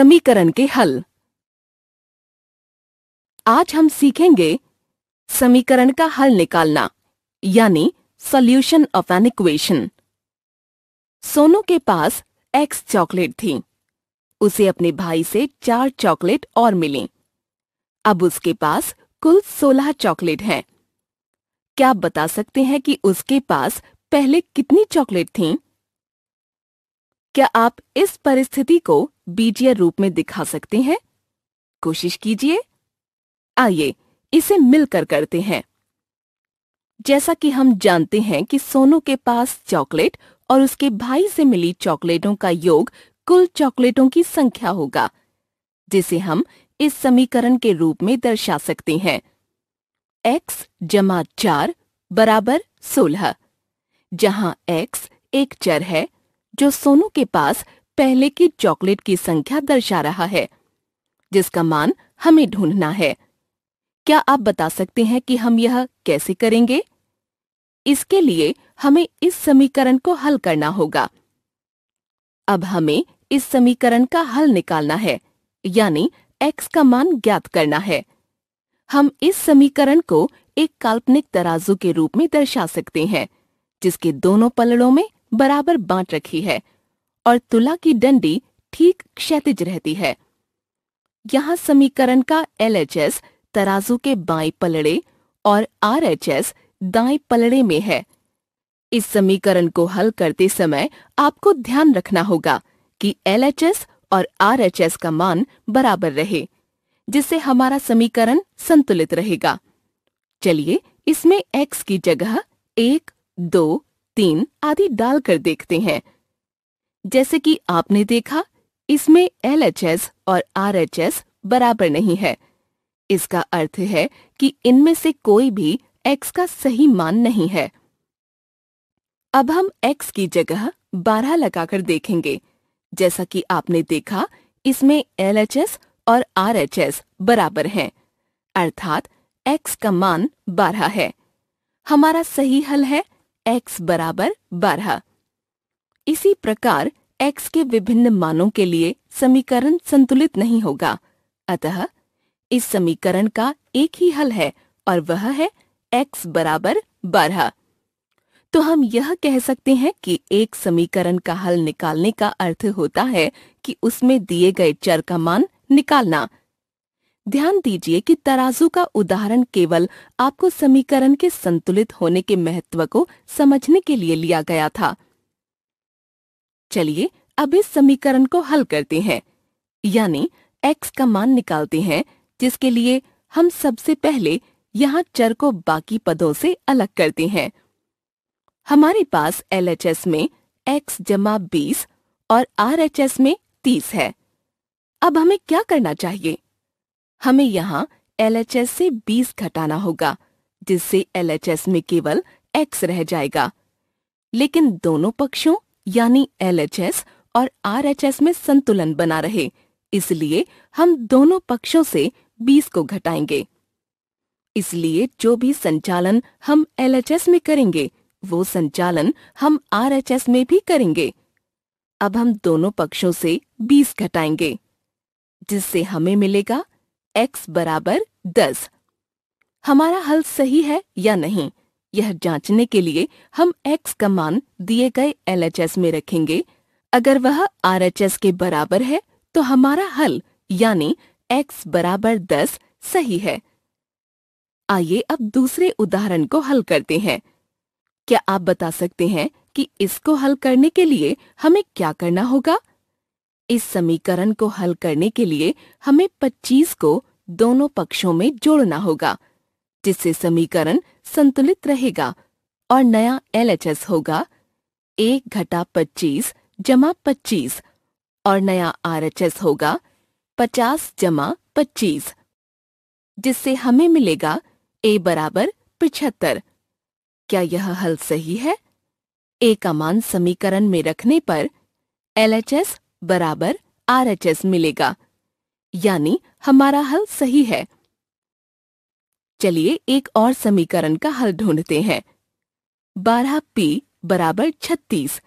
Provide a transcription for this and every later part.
समीकरण के हल आज हम सीखेंगे समीकरण का हल निकालना यानी solution of an equation Sonu के पास एक्स चॉकलेट थी उसे अपने भाई से चार चॉकलेट और मिली अब उसके पास कुल सोलह चॉकलेट हैं। क्या आप बता सकते हैं कि उसके पास पहले कितनी चॉकलेट थीं? क्या आप इस परिस्थिति को बीजीय रूप में दिखा सकते हैं कोशिश कीजिए आइए इसे मिलकर करते हैं जैसा कि हम जानते हैं कि सोनू के पास चॉकलेट और उसके भाई से मिली चॉकलेटों का योग कुल चॉकलेटों की संख्या होगा जिसे हम इस समीकरण के रूप में दर्शा सकते हैं x जमा चार बराबर सोलह जहां x एक चर है जो सोनू के पास पहले की चॉकलेट की संख्या दर्शा रहा है जिसका मान हमें ढूंढना है क्या आप बता सकते हैं कि हम यह कैसे करेंगे इसके लिए हमें इस समीकरण को हल करना होगा अब हमें इस समीकरण का हल निकालना है यानी x का मान ज्ञात करना है हम इस समीकरण को एक काल्पनिक तराजू के रूप में दर्शा सकते हैं जिसके दोनों पलड़ों में बराबर बांट रखी है और तुला की डंडी ठीक क्षैतिज रहती है यहाँ समीकरण का एलएचएस तराजू के बाएं पलड़े और आरएचएस दाएं पलड़े में है इस समीकरण को हल करते समय आपको ध्यान रखना होगा कि एलएचएस और आरएचएस का मान बराबर रहे जिससे हमारा समीकरण संतुलित रहेगा चलिए इसमें x की जगह एक दो तीन आदि डालकर देखते हैं जैसे कि आपने देखा इसमें एल और आर बराबर नहीं है इसका अर्थ है कि इनमें से कोई भी x का सही मान नहीं है अब हम x की जगह 12 लगाकर देखेंगे जैसा कि आपने देखा इसमें एल और आर बराबर हैं, अर्थात x का मान 12 है हमारा सही हल है x बराबर बारह इसी प्रकार x के विभिन्न मानों के लिए समीकरण संतुलित नहीं होगा अतः इस समीकरण का एक ही हल है और वह है x बराबर बारह तो हम यह कह सकते हैं कि एक समीकरण का हल निकालने का अर्थ होता है कि उसमें दिए गए चर का मान निकालना ध्यान दीजिए कि तराजू का उदाहरण केवल आपको समीकरण के संतुलित होने के महत्व को समझने के लिए लिया गया था चलिए अब इस समीकरण को हल करते हैं यानी एक्स का मान निकालते हैं जिसके लिए हम सबसे पहले यहाँ चर को बाकी पदों से अलग करते हैं हमारे पास एल में x जमा बीस और आर में तीस है अब हमें क्या करना चाहिए हमें यहाँ एल से 20 घटाना होगा जिससे एल में केवल x रह जाएगा लेकिन दोनों पक्षों यानी एल और आर में संतुलन बना रहे इसलिए हम दोनों पक्षों से 20 को घटाएंगे इसलिए जो भी संचालन हम एल में करेंगे वो संचालन हम आर में भी करेंगे अब हम दोनों पक्षों से 20 घटाएंगे जिससे हमें मिलेगा x बराबर दस हमारा हल सही है या नहीं यह जांचने के लिए हम x का मान दिए गए एल में रखेंगे अगर वह आर के बराबर है तो हमारा हल यानी x बराबर दस सही है आइए अब दूसरे उदाहरण को हल करते हैं क्या आप बता सकते हैं कि इसको हल करने के लिए हमें क्या करना होगा इस समीकरण को हल करने के लिए हमें 25 को दोनों पक्षों में जोड़ना होगा जिससे समीकरण संतुलित रहेगा और नया एल होगा एक घटा पच्चीस जमा पच्चीस और नया आर होगा पचास जमा पच्चीस जिससे हमें मिलेगा ए बराबर पिछहत्तर क्या यह हल सही है ए का मान समीकरण में रखने पर एल एच एस बराबर आर मिलेगा यानी हमारा हल सही है चलिए एक और समीकरण का हल ढूंढते हैं बारह पी बराबर छत्तीस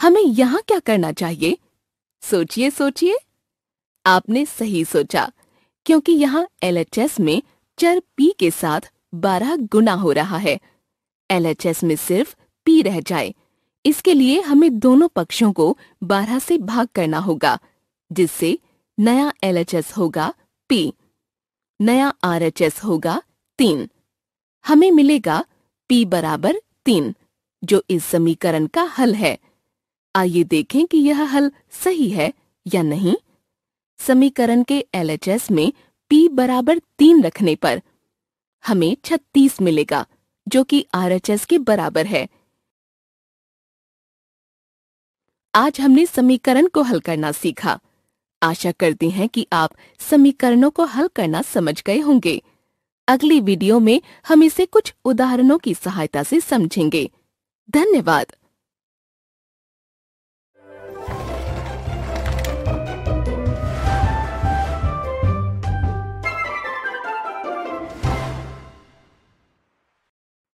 हमें यहाँ क्या करना चाहिए सोचिए सोचिए आपने सही सोचा क्योंकि यहाँ एल में चर पी के साथ बारह गुना हो रहा है एल में सिर्फ पी रह जाए इसके लिए हमें दोनों पक्षों को 12 से भाग करना होगा जिससे नया एल होगा पी नया आर होगा तीन हमें मिलेगा पी बराबर तीन जो इस समीकरण का हल है आइए देखें कि यह हल सही है या नहीं समीकरण के एल में p बराबर तीन रखने पर हमें 36 मिलेगा जो कि आर के बराबर है आज हमने समीकरण को हल करना सीखा आशा करते हैं कि आप समीकरणों को हल करना समझ गए होंगे अगली वीडियो में हम इसे कुछ उदाहरणों की सहायता से समझेंगे धन्यवाद